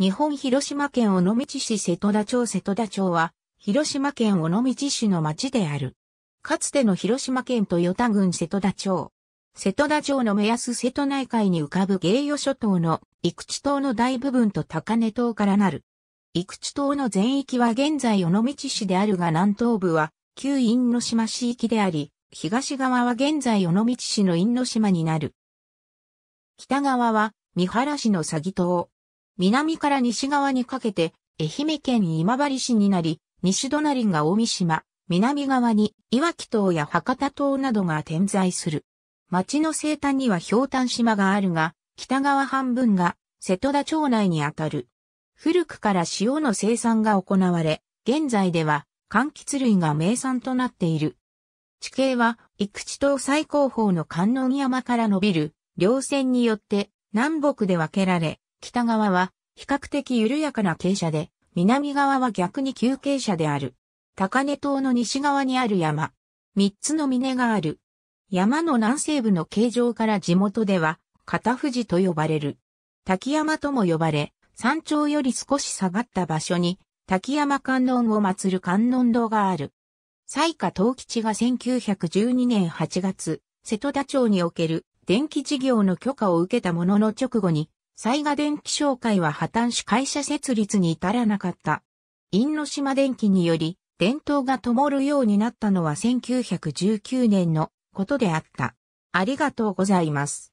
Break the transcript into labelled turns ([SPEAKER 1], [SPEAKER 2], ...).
[SPEAKER 1] 日本広島県尾道市瀬戸田町瀬戸田町は、広島県尾道市の町である。かつての広島県豊田郡瀬戸田町。瀬戸田町の目安瀬戸内海に浮かぶ芸与諸島の陸地島の大部分と高根島からなる。陸地島の全域は現在尾道市であるが南東部は旧因島市域であり、東側は現在尾道市の因島になる。北側は三原市の佐木島、南から西側にかけて、愛媛県今治市になり、西隣が大三島、南側に岩城島や博多島などが点在する。町の西端には氷炭島があるが、北側半分が瀬戸田町内にあたる。古くから塩の生産が行われ、現在では柑橘類が名産となっている。地形は、陸地島最高峰の観音山から伸びる、稜線によって南北で分けられ、北側は比較的緩やかな傾斜で、南側は逆に急傾斜である。高根島の西側にある山。三つの峰がある。山の南西部の形状から地元では、片富士と呼ばれる。滝山とも呼ばれ、山頂より少し下がった場所に、滝山観音を祀る観音堂がある。西下東吉が1912年8月、瀬戸田町における電気事業の許可を受けたものの直後に、災害電気商会は破綻し会社設立に至らなかった。因島電機により、伝統が灯るようになったのは1919年のことであった。ありがと
[SPEAKER 2] うございます。